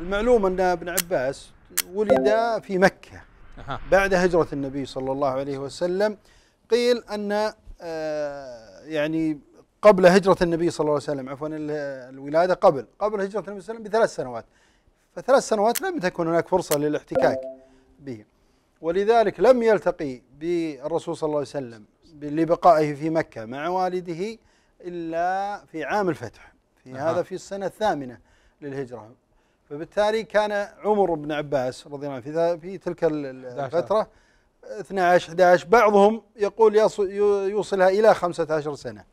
المعلوم أن ابن عباس ولد في مكة بعد هجرة النبي صلى الله عليه وسلم قيل أن آه، يعني قبل هجرة النبي صلى الله عليه وسلم عفوا الولادة قبل قبل هجرة النبي صلى الله عليه وسلم بثلاث سنوات فثلاث سنوات لم تكن هناك فرصة للاحتكاك به ولذلك لم يلتقي بالرسول صلى الله عليه وسلم لبقائه في مكة مع والده إلا في عام الفتح في هذا في السنة الثامنة للهجرة فبالتالي كان عمر بن عباس رضي الله عنه في تلك الفترة 12 11 بعضهم يقول يوصلها إلى 15 سنة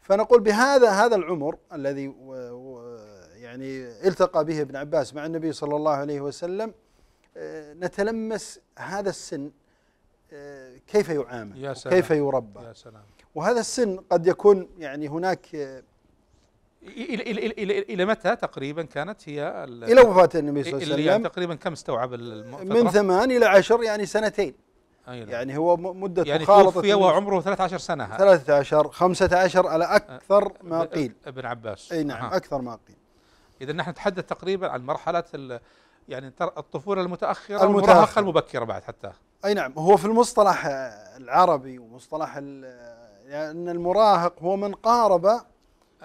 فنقول بهذا هذا العمر الذي يعني التقى به ابن عباس مع النبي صلى الله عليه وسلم آه، نتلمس هذا السن آه، كيف يعامل يا سلام كيف يربى يا سلام وهذا السن قد يكون يعني هناك إلى, إلى, إلى, إلى متى تقريبا كانت هي إلى وفاة النبي صلى الله عليه يعني وسلم يعني تقريبا كم استوعب من ثمان إلى عشر يعني سنتين أيضا. نعم. يعني هو مدة يعني مخالطة توفي وعمره 13 سنة 13 15 على أه، أكثر أه، ما قيل أه، ابن عباس أي نعم أه. أكثر ما قيل إذا نحن نتحدث تقريبا عن مرحلة يعني الطفولة المتأخرة المراهقة المبكرة بعد حتى أي نعم هو في المصطلح العربي ومصطلح لأن أن المراهق هو من قارب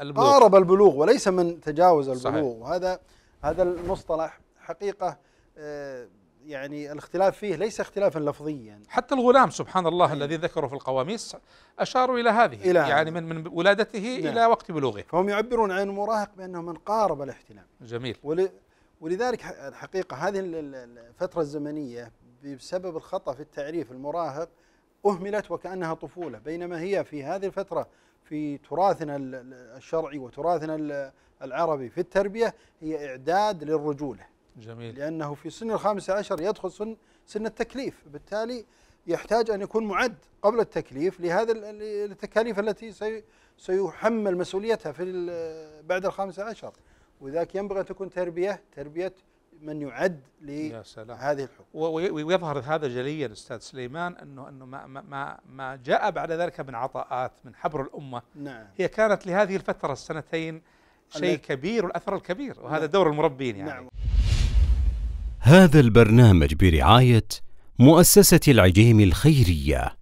البلوغ قارب البلوغ وليس من تجاوز البلوغ صحيح. وهذا هذا المصطلح حقيقه آه، يعني الاختلاف فيه ليس اختلافا لفظيا حتى الغلام سبحان الله إيه. الذي ذكره في القواميس اشاروا الى هذه إلى يعني من من ولادته نعم. الى وقت بلوغه فهم يعبرون عن المراهق بانه من قارب الاحتلام جميل ول ولذلك الحقيقه هذه الفتره الزمنيه بسبب الخطا في التعريف المراهق أهملت وكأنها طفولة بينما هي في هذه الفترة في تراثنا الشرعي وتراثنا العربي في التربية هي إعداد للرجولة جميل لأنه في سن الخامس عشر يدخل سن سن التكليف بالتالي يحتاج أن يكون معد قبل التكليف لهذا التكاليف التي سيحمل مسؤوليتها في بعد الخامس عشر وذاك ينبغي أن تكون تربية تربية من يعد لهذه الحكومه ويظهر هذا جليا استاذ سليمان انه انه ما ما ما جاء بعد ذلك من عطاءات من حبر الامه نعم هي كانت لهذه الفتره السنتين شيء كبير والاثر الكبير وهذا نعم دور المربين يعني نعم هذا البرنامج برعايه مؤسسه العجيم الخيريه